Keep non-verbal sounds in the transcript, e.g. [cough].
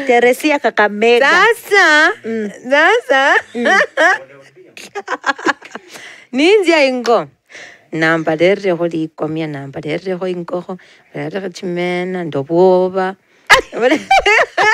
Teresia Kakamega. Sasa mm. sasa mm. [laughs] ninzya ingo nambalerrekho likomia nambalerrekho ingokho mbalerrekho chimena ndobwoba [laughs] [laughs]